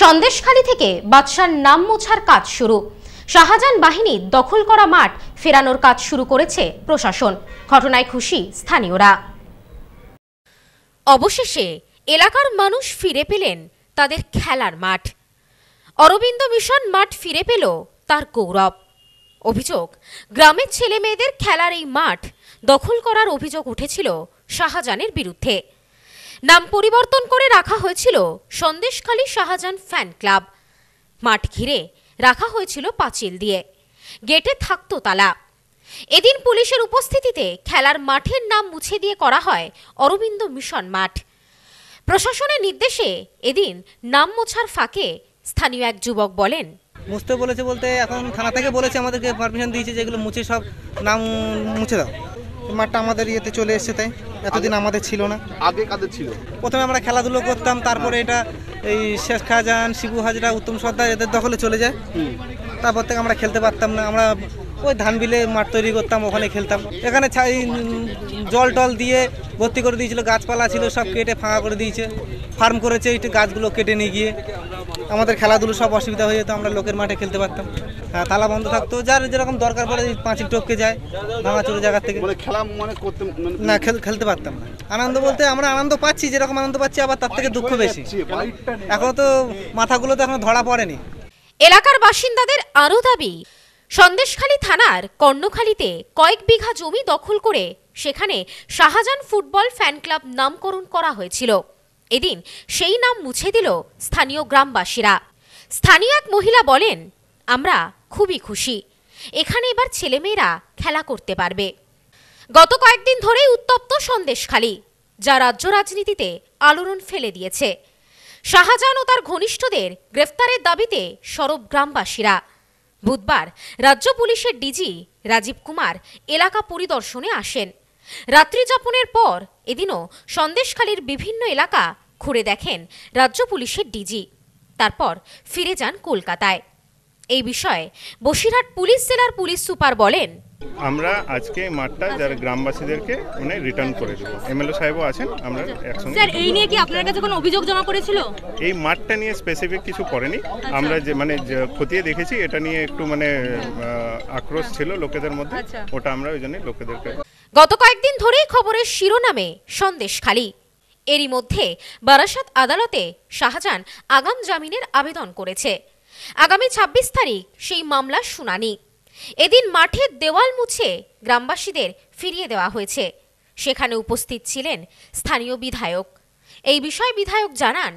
সন্দেশখালী থেকে বাদশার নাম মোছার কাজ শুরু শাহজাহান বাহিনী দখল করা মাঠ ফেরানোর কাজ শুরু করেছে প্রশাসন ঘটনায় খুশি স্থানীয়রা অবশেষে এলাকার মানুষ ফিরে পেলেন তাদের খেলার মাঠ অরবিন্দ মিশন মাঠ ফিরে পেল তার গৌরব অভিযোগ গ্রামের ছেলে মেয়েদের খেলার এই মাঠ দখল করার অভিযোগ উঠেছিল শাহজাহানের বিরুদ্ধে নাম পরিবর্তন করে রাখা হয়েছিল সন্দেশখালী শাহজাহান ফ্যান ক্লাব মাঠ ঘিরে রাখা হয়েছিল পাঁচিল দিয়ে গেটে থাকতো তালা এদিন পুলিশের উপস্থিতিতে খেলার মাঠের নাম মুছে দিয়ে করা হয় অরবিন্দ মিশন মাঠ প্রশাসনের নির্দেশে এদিন নাম মোছার ফাঁকে স্থানীয় এক যুবক বলেন মুছতে বলেছে বলতে এখন থানা থেকে বলেছে আমাদেরকে পারমিশন দিয়েছে যেগুলো মুছে সব নাম মুছে দাও মাঠটা আমাদের ইয়েতে চলে এসছে তাই এতদিন আমাদের ছিল না আগে কাদের ছিল প্রথমে আমরা খেলাধুলো করতাম হ্যাঁ। তারপরে এটা এই শেখ খাজান শিবু হাজরা উত্তম সর্দার এদের দখলে চলে যায় তারপর থেকে আমরা খেলতে পারতাম না আমরা ওই ধান বিলে মাঠ তৈরি করতাম ওখানে খেলতাম এখানে ছাই জল টল দিয়ে ভর্তি করে দিয়েছিল গাছপালা ছিল সব কেটে ফাঁকা করে দিয়েছে ফার্ম করেছে এই গাছগুলো কেটে নিয়ে গিয়ে আমাদের খেলাধুলো সব অসুবিধা হয়ে যেত আমরা লোকের মাঠে খেলতে পারতাম হ্যাঁ তালা বন্ধ থাকতো যার যেরকম দরকার পড়ে পাঁচিল টপকে যায় ভাঙা চোর জায়গা থেকে মানে- না খেলতে পারতাম না আনন্দ বলতে আমরা আনন্দ পাচ্ছি যেরকম আনন্দ পাচ্ছি আবার তার থেকে দুঃখ বেশি এখনো তো মাথাগুলো তো এখনো ধরা পড়েনি এলাকার বাসিন্দাদের আরও দাবি সন্দেশখালী থানার কর্ণখালীতে কয়েক বিঘা জমি দখল করে সেখানে শাহজাহান ফুটবল ফ্যান ক্লাব নামকরণ করা হয়েছিল এদিন সেই নাম মুছে দিল স্থানীয় গ্রামবাসীরা স্থানীয় এক মহিলা বলেন আমরা খুবই খুশি এখানে এবার ছেলেমেয়েরা খেলা করতে পারবে গত কয়েকদিন ধরেই উত্তপ্ত সন্দেশখালী যা রাজ্য রাজনীতিতে আলোড়ন ফেলে দিয়েছে শাহজাহান ও তার ঘনিষ্ঠদের গ্রেফতারের দাবিতে সরব গ্রামবাসীরা বুধবার রাজ্য পুলিশের ডিজি রাজীব কুমার এলাকা পরিদর্শনে আসেন রাত্রিযাপনের পর এদিনও সন্দেশখালীর বিভিন্ন এলাকা ঘুরে দেখেন রাজ্য পুলিশের ডিজি তারপর ফিরে যান কলকাতায় এই বিষয়ে বসিরহাট পুলিশ জেলার পুলিশ সুপার বলেন আমরা আজকে মাঠটা আচ্ছা। যারা গ্রামবাসীদেরকে মানে রিটার্ন করেছি এমএলএ সাহেবও আছেন আমরা আচ্ছা। একসঙ্গে স্যার এই নিয়ে কি আপনার কাছে কোনো অভিযোগ জমা করেছিল এই মাঠটা নিয়ে স্পেসিফিক কিছু করেনি আচ্ছা। আমরা যে মানে খতিয়ে দেখেছি এটা নিয়ে একটু মানে আক্রোশ ছিল লোকেদের মধ্যে ওটা আমরা ওই জন্য লোকেদেরকে গত কয়েকদিন ধরেই খবরের শিরোনামে সন্দেশ খালি এরই মধ্যে বারাসাত আদালতে শাহজাহান আগাম জামিনের আবেদন করেছে আগামী ২৬ তারিখ সেই মামলার শুনানি এদিন মাঠের দেওয়াল মুছে গ্রামবাসীদের ফিরিয়ে দেওয়া হয়েছে সেখানে উপস্থিত ছিলেন স্থানীয় বিধায়ক এই বিষয়ে বিধায়ক জানান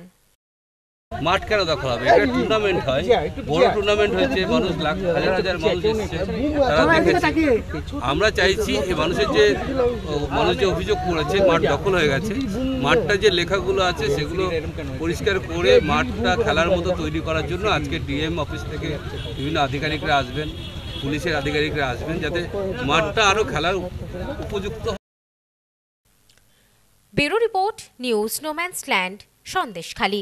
মাঠ কেন দখল হবে এটা টুর্নামেন্ট হয় হ্যাঁ, বড় টুর্নামেন্ট হ্যাঁ। হয়েছে মানুষ লাখ হাজার হাজার হ্যাঁ, মানুষ এসছে তারা দেখেছে আমরা চাইছি এ মানুষের যে মানুষ যে অভিযোগ করেছে মাঠ দখল হয়ে গেছে মাঠটা যে লেখাগুলো আছে সেগুলো পরিষ্কার করে মাঠটা খেলার মতো তৈরি করার জন্য আজকে ডিএম অফিস থেকে বিভিন্ন আধিকারিকরা আসবেন পুলিশের আধিকারিকরা আসবেন যাতে মাঠটা আরও খেলার উপযুক্ত bureau report news no man's land Sandeshkhali